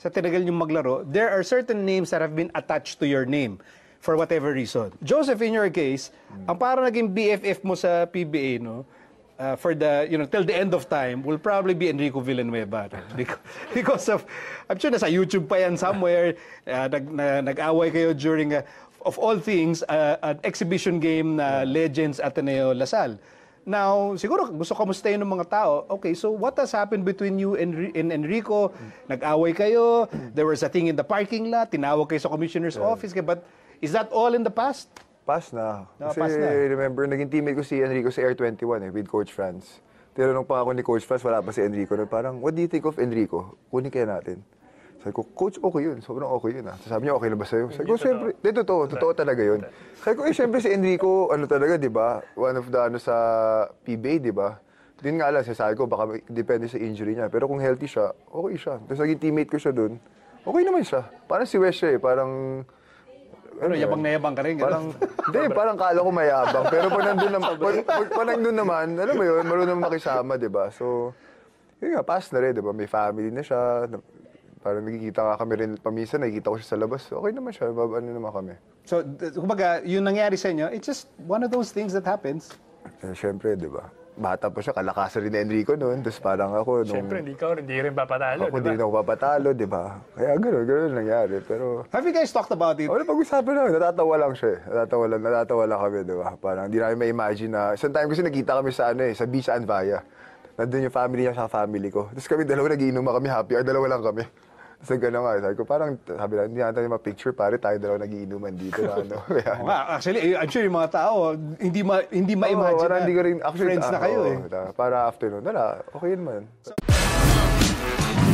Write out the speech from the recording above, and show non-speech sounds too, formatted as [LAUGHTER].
sa tinagal niyong maglaro, there are certain names that have been attached to your name for whatever reason. Joseph, in your case, mm. ang parang naging BFF mo sa PBA, no? Uh, for the, you know, till the end of time, will probably be Enrico Villanueva. [LAUGHS] because, because of, I'm sure nasa YouTube pa yan somewhere, uh, nag, na, nag-away kayo during, uh, of all things, uh, an exhibition game na Legends Ateneo Lasal. Now, siguro gusto kamustahin ng mga tao. Okay, so what has happened between you and, and Enrico? Nag-away kayo, there was a thing in the parking lot, tinawag kayo sa commissioner's yeah. office. But is that all in the past? Past na. No, Kasi past na. remember, naging teammate ko si Enrico sa Air 21 eh, with Coach Franz. nung pa ako ni Coach Franz, wala pa si Enrico. Na parang, what do you think of Enrico? Kunin kaya natin. Sabi ko, coach, okay yun. Sobrang okay yun ah. Sabi niya, okay lang ba sa'yo? Sabi ko, siyempre, hindi, totoo, totoo talaga yun. Sabi ko, eh, siyempre si Enrico, ano talaga, di ba? One of the, ano, sa PBA, di ba? Din nga lang, sasabi ko, baka depende sa injury niya. Pero kung healthy siya, okay siya. Tapos naging teammate ko siya doon, okay naman siya. Parang si Wes siya eh, parang... Ano, yun? yabang na yabang ka rin. Parang, hindi, parang kala ko mayabang. Pero pag nandun, naman, pag, pag, pag nandun naman, alam mo yun, marunong makisama, di ba? So, yun nga, pass na rin, di ba? May family na siya, Parang nagkikita nga kami rin paminsan, nakikita ko siya sa labas. Okay naman siya, bab, ano naman kami. So, d- kumbaga, yung nangyari sa inyo, it's just one of those things that happens. Eh, Siyempre, di ba? Bata pa siya, kalakasan rin ni Enrico noon. Tapos parang ako, nung Siyempre, hindi ka hindi rin papatalo, ako di di ba? na ako papatalo, di ba? Kaya gano'n, gano'n nangyari. Pero, Have you guys talked about it? wala pag-usapan lang, natatawa lang siya eh. Natatawa lang, natatawa lang kami, di ba? Parang hindi namin ma-imagine na, isang time kasi nakita kami sa ano eh, sa beach sa Anvaya. Nandun yung family niya sa family ko. Tapos kami dalawa nagiinom kami, happy hour, dalawa lang kami. So, gano'n nga. Sabi ko, parang, sabi lang, hindi natin ma-picture, pare, tayo dalawa nagiinuman dito. Na, ano. Kaya, [LAUGHS] actually, eh, I'm sure yung mga tao, hindi ma hindi ma-imagine oh, na hindi rin, actually, friends na ah, kayo. Oh, eh. Para afternoon, wala, okay yun man. So,